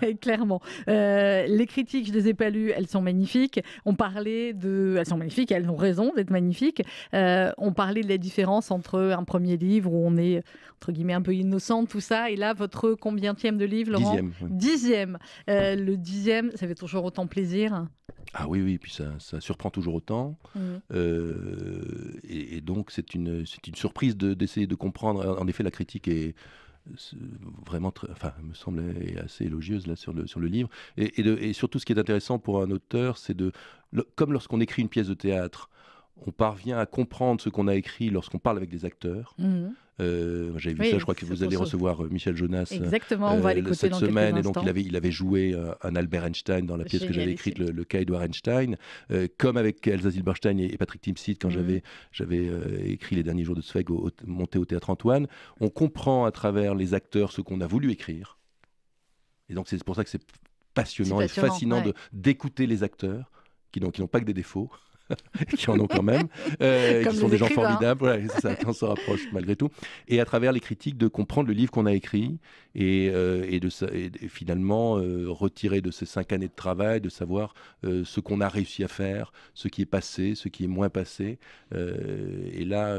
euh, clairement. Euh, les critiques, je ne les ai pas lues, elles sont magnifiques. On parlait de. Elles sont magnifiques, elles ont raison d'être magnifiques. on parlait de la différence entre un premier livre où on est, entre guillemets, un peu innocent, tout ça, et là, votre combienième de livre, Laurent Dixième. dixième. le dixième, ça fait toujours autant plaisir. Ah oui, oui, puis ça, surprend toujours autant. Mmh. Euh, et, donc, c'est une, une surprise d'essayer de, comprendre. En effet, la critique est vraiment, enfin, me semblait assez élogieuse là, sur, le, sur le livre. Et, surtout, ce qui est intéressant pour un auteur, c'est de. Comme lorsqu'on écrit une pièce de théâtre, on parvient à comprendre ce qu'on a écrit lorsqu'on parle avec des acteurs. Mmh. Euh, J'avais vu ça, je crois que vous allez recevoir euh, Michel Jonas euh, Exactement, on va euh, cette semaine. Et donc, il avait, il avait joué un Albert Einstein dans la pièce que j'avais écrite, le, le, cas Edouard Einstein. comme avec Elsa Zilberstein et, Patrick Timsit, quand mhm. j'avais écrit Les derniers jours de Zweig, monté au théâtre Antoine, on comprend à travers les acteurs ce qu'on a voulu écrire. Et donc, c'est pour ça que c'est passionnant, et fascinant d'écouter les acteurs qui n'ont pas que des défauts, qui en ont quand même, euh, qui sont des gens formidables, voilà, ça, on se rapproche malgré tout, et à travers les critiques de comprendre le livre qu'on a écrit et, euh, de, finalement euh, retirer de ces cinq années de travail, de savoir euh, ce qu'on a réussi à faire, ce qui est passé, ce qui est moins passé, et là,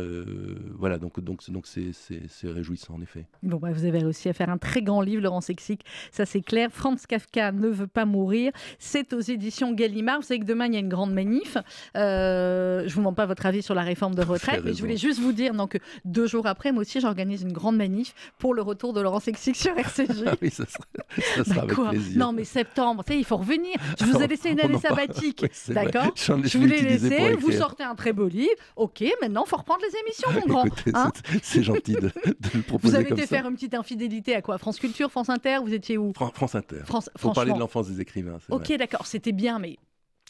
voilà, donc donc donc c'est réjouissant en effet. Bon, vous avez réussi à faire un très grand livre, Laurent Sexic, ça c'est clair. Franz Kafka ne veut pas mourir, c'est aux éditions Gallimard. Vous savez que demain il y a une grande manif je euh, je vous demande pas votre avis sur la réforme de retraite, mais je voulais juste vous dire Donc, que deux jours après, moi aussi, j'organise une grande manif pour le retour de Laurent Sexic sur RCG Ah oui, ça sera, avec plaisir. Non, mais septembre, il faut revenir. Je vous ai laissé une année sabbatique, d'accord Je, vous l'ai laissé, vous sortez un très beau livre. Ok, maintenant, faut reprendre les émissions, ah mon grand. Hein. c'est gentil de, de, le proposer. Vous avez été faire une petite infidélité à quoi France Culture, France Inter, vous étiez où France Inter. France, Pour parler de l'enfance des écrivains. Ok, d'accord, c'était bien, mais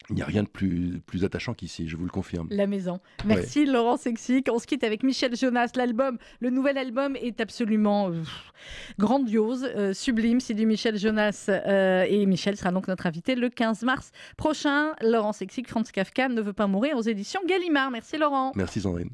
il n'y a rien de plus, plus attachant qu'ici, je vous le confirme. La maison. Merci Laurent Sexic. On se quitte avec Michel Jonas. L'album, le nouvel album est absolument euh, grandiose, euh, sublime. C'est du Michel Jonas. Euh, et Michel sera donc notre invité le 15 mars prochain. Laurent Sexic, Franz Kafka ne veut pas mourir aux éditions Gallimard. Merci Laurent. Merci Sandrine.